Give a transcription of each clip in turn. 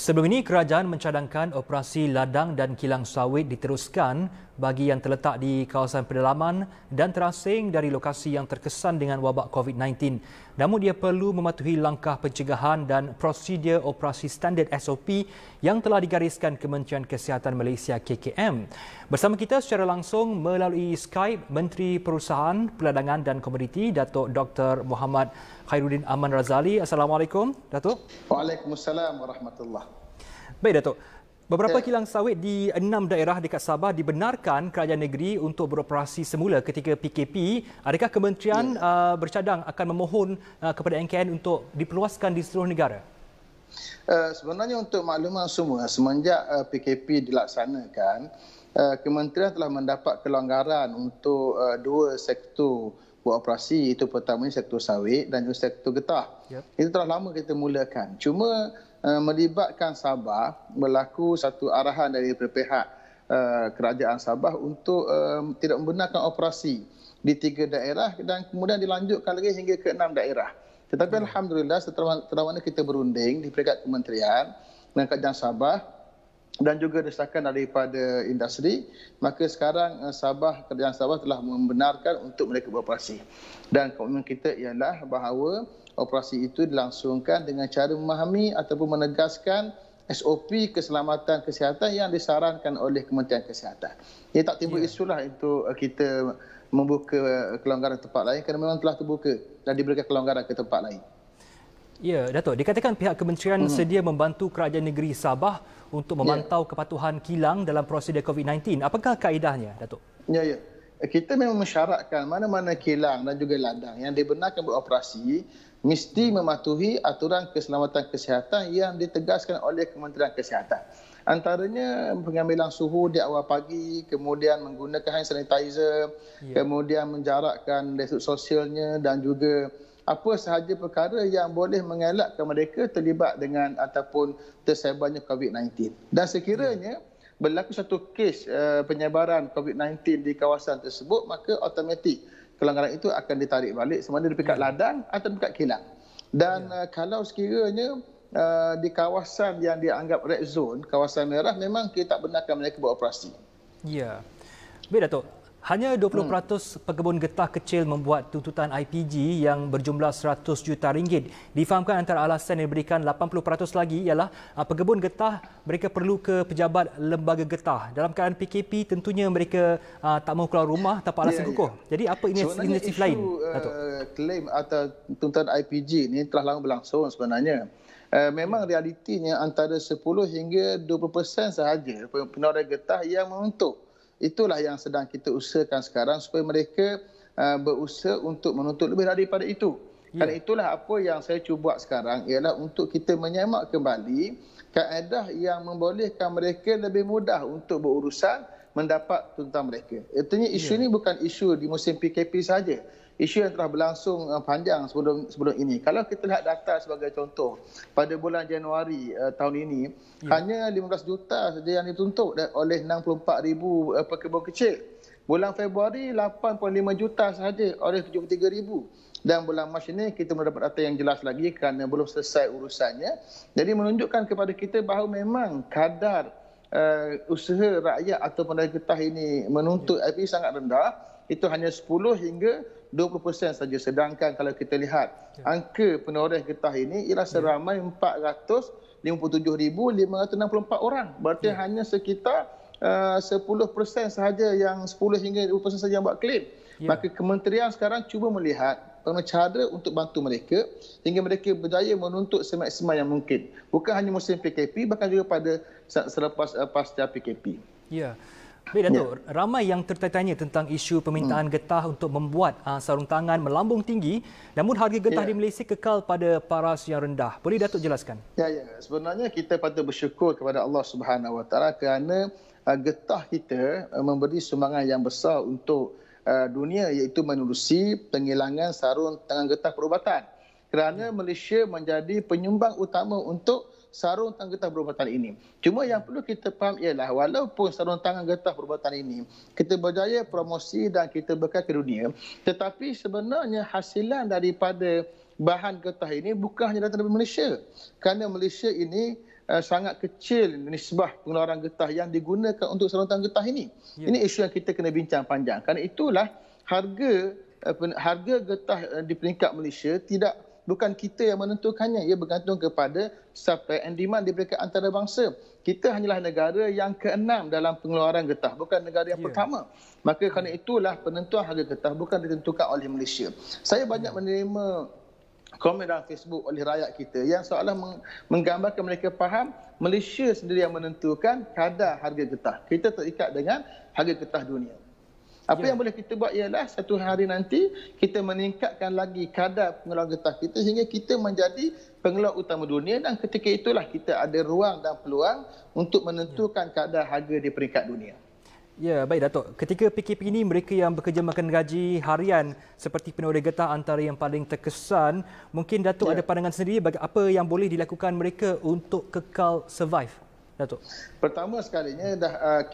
Sebelum ini, kerajaan mencadangkan operasi ladang dan kilang sawit diteruskan bagi yang terletak di kawasan pedalaman dan terasing dari lokasi yang terkesan dengan wabak COVID-19. Namun dia perlu mematuhi langkah pencegahan dan prosedur operasi standard SOP yang telah digariskan Kementerian Kesihatan Malaysia KKM. Bersama kita secara langsung melalui Skype Menteri Perusahaan, Peladangan dan Komoditi Datuk Dr. Muhammad Khairuddin Aman Razali. Assalamualaikum, Datuk. Waalaikumsalam warahmatullahi. Baik, Datuk. Beberapa kilang sawit di enam daerah dekat Sabah dibenarkan kerajaan negeri untuk beroperasi semula ketika PKP. Adakah kementerian ya. uh, bercadang akan memohon uh, kepada NKN untuk diperluaskan di seluruh negara? Uh, sebenarnya untuk makluman semua, semenjak uh, PKP dilaksanakan, uh, kementerian telah mendapat kelonggaran untuk uh, dua sektor beroperasi. Itu pertama sektor sawit dan juga sektor getah. Ya. Itu telah lama kita mulakan. Cuma... Eh, melibatkan Sabah berlaku satu arahan dari pihak uh, eh, kerajaan Sabah untuk um, tidak membenarkan operasi di tiga daerah dan kemudian dilanjutkan lagi hingga ke enam daerah. Tetapi hmm. Alhamdulillah setelah mana kita berunding di peringkat kementerian dan kerajaan Sabah dan juga desakan daripada industri, maka sekarang Sabah, kerajaan Sabah telah membenarkan untuk mereka beroperasi. Dan komitmen kita ialah bahawa operasi itu dilangsungkan dengan cara memahami ataupun menegaskan SOP keselamatan kesihatan yang disarankan oleh Kementerian Kesihatan. Ia tak timbul yeah. isulah untuk uh, kita membuka uh, kelonggaran tempat lain kerana memang telah terbuka dan diberikan kelonggaran ke tempat lain. Ya, Datuk. Dikatakan pihak kementerian hmm. sedia membantu kerajaan negeri Sabah untuk ya. memantau yeah. kepatuhan kilang dalam prosedur COVID-19. Apakah kaedahnya, Datuk? Ya, ya. Yeah kita memang mensyaratkan mana-mana kilang dan juga ladang yang dibenarkan beroperasi mesti mematuhi aturan keselamatan kesihatan yang ditegaskan oleh Kementerian Kesihatan. Antaranya pengambilan suhu di awal pagi, kemudian menggunakan hand sanitizer, ya. kemudian menjarakkan desuk sosialnya dan juga apa sahaja perkara yang boleh mengelakkan mereka terlibat dengan ataupun tersebarnya COVID-19. Dan sekiranya ya berlaku satu kes uh, penyebaran COVID-19 di kawasan tersebut, maka automatik kelanggaran itu akan ditarik balik sama ada dekat ya. ladang atau dekat kilang. Dan ya. uh, kalau sekiranya uh, di kawasan yang dianggap red zone, kawasan merah, memang kita tak benarkan mereka beroperasi. Ya. Baik, Datuk. Hanya 20% hmm. pekebun getah kecil membuat tuntutan IPG yang berjumlah 100 juta ringgit. Difahamkan antara alasan yang diberikan 80% lagi ialah uh, pekebun getah mereka perlu ke pejabat lembaga getah. Dalam keadaan PKP tentunya mereka uh, tak mahu keluar rumah tanpa alasan yeah, ya. kukuh. Jadi apa inisiatif, inisiatif isu, lain? Uh, klaim atau tuntutan IPG ini telah lama berlangsung sebenarnya. Uh, memang realitinya antara 10 hingga 20% sahaja penoreh getah yang menuntut itulah yang sedang kita usahakan sekarang supaya mereka uh, berusaha untuk menuntut lebih daripada itu. Yeah. Ya. Dan itulah apa yang saya cuba buat sekarang ialah untuk kita menyemak kembali kaedah yang membolehkan mereka lebih mudah untuk berurusan mendapat tuntutan mereka. Artinya isu yeah. ini bukan isu di musim PKP saja. Isu yang telah berlangsung uh, panjang sebelum sebelum ini. Kalau kita lihat data sebagai contoh, pada bulan Januari uh, tahun ini yeah. hanya 15 juta saja yang dituntut oleh 64 ribu uh, pekebun kecil. Bulan Februari 8.5 juta saja oleh 73 ribu. Dan bulan Mac ini kita mendapat data yang jelas lagi kerana belum selesai urusannya. Jadi menunjukkan kepada kita bahawa memang kadar uh, usaha rakyat atau dari getah ini menuntut IPE ya. sangat rendah itu hanya 10 hingga 20% saja sedangkan kalau kita lihat ya. angka penoreh getah ini ialah ya. seramai 457,564 orang berarti yeah. hanya sekitar uh, 10% sahaja yang 10 hingga 20% sahaja yang buat klaim yeah. maka kementerian sekarang cuba melihat pengacara untuk bantu mereka sehingga mereka berjaya menuntut semaksimal yang mungkin. Bukan hanya musim PKP, bahkan juga pada selepas eh, pasca PKP. Ya. Baik, Datuk. Ya. Ramai yang tertanya tentang isu permintaan hmm. getah untuk membuat uh, sarung tangan melambung tinggi namun harga getah ya. di Malaysia kekal pada paras yang rendah. Boleh Datuk jelaskan? Ya, ya. Sebenarnya kita patut bersyukur kepada Allah Subhanahu SWT kerana ah, getah kita ah, memberi sumbangan yang besar untuk Uh, dunia iaitu menerusi penghilangan sarung tangan getah perubatan kerana hmm. Malaysia menjadi penyumbang utama untuk sarung tangan getah perubatan ini. Cuma yang hmm. perlu kita faham ialah walaupun sarung tangan getah perubatan ini kita berjaya promosi dan kita bekal ke dunia tetapi sebenarnya hasilan daripada bahan getah ini bukan hanya datang dari Malaysia. Kerana Malaysia ini Eh, sangat kecil nisbah pengeluaran getah yang digunakan untuk serutan getah ini. Ya. Ini isu yang kita kena bincang panjang. Karena itulah harga eh, harga getah eh, di peringkat Malaysia tidak bukan kita yang menentukannya. Ia bergantung kepada supply and demand di peringkat antarabangsa. Kita hanyalah negara yang keenam dalam pengeluaran getah, bukan negara yang yeah. pertama. Maka kerana itulah penentuan harga getah bukan ditentukan oleh Malaysia. Saya banyak menerima komen dalam Facebook oleh rakyat kita yang seolah menggambarkan mereka faham Malaysia sendiri yang menentukan kadar harga getah. Kita terikat dengan harga getah dunia. Apa ya. yang boleh kita buat ialah satu hari nanti kita meningkatkan lagi kadar pengeluar getah kita sehingga kita menjadi pengeluar utama dunia dan ketika itulah kita ada ruang dan peluang untuk menentukan ya. kadar harga di peringkat dunia. Ya, baik Datuk. Ketika PKP ini, mereka yang bekerja makan gaji harian seperti penoreh getah antara yang paling terkesan. Mungkin Datuk ya. ada pandangan sendiri bagi apa yang boleh dilakukan mereka untuk kekal survive? Datuk. Pertama sekalinya, uh,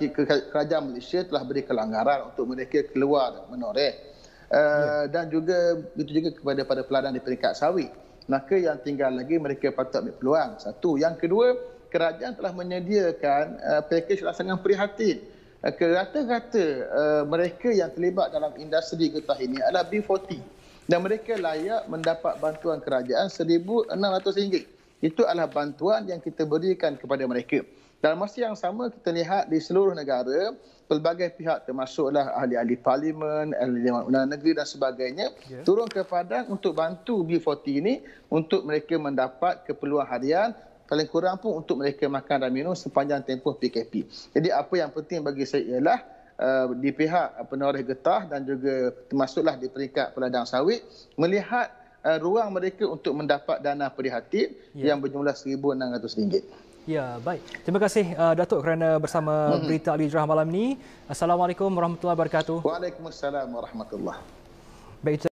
kerajaan Malaysia telah beri kelanggaran untuk mereka keluar menoreh. Uh, ya. Dan juga itu juga kepada para peladang di peringkat sawit. Maka yang tinggal lagi mereka patut ambil peluang. Satu. Yang kedua, kerajaan telah menyediakan uh, ah, pakej laksanakan prihatin. Eh, rata-rata uh, eh, mereka yang terlibat dalam industri getah ini adalah B40 dan mereka layak mendapat bantuan kerajaan RM1,600. Itu adalah bantuan yang kita berikan kepada mereka. Dalam masa yang sama, kita lihat di seluruh negara, pelbagai pihak termasuklah ahli-ahli parlimen, ahli dewan undang negeri dan sebagainya, yeah. turun ke padang untuk bantu B40 ini untuk mereka mendapat keperluan harian paling kurang pun untuk mereka makan dan minum sepanjang tempoh PKP. Jadi apa yang penting bagi saya ialah uh, di pihak penoreh getah dan juga termasuklah di peringkat peladang sawit melihat uh, ruang mereka untuk mendapat dana prihatin ya. yang berjumlah RM1,600. Ya, baik. Terima kasih uh, Datuk kerana bersama hmm. Berita Ali Jerah malam ini. Assalamualaikum warahmatullahi wabarakatuh. Waalaikumsalam warahmatullahi wabarakatuh.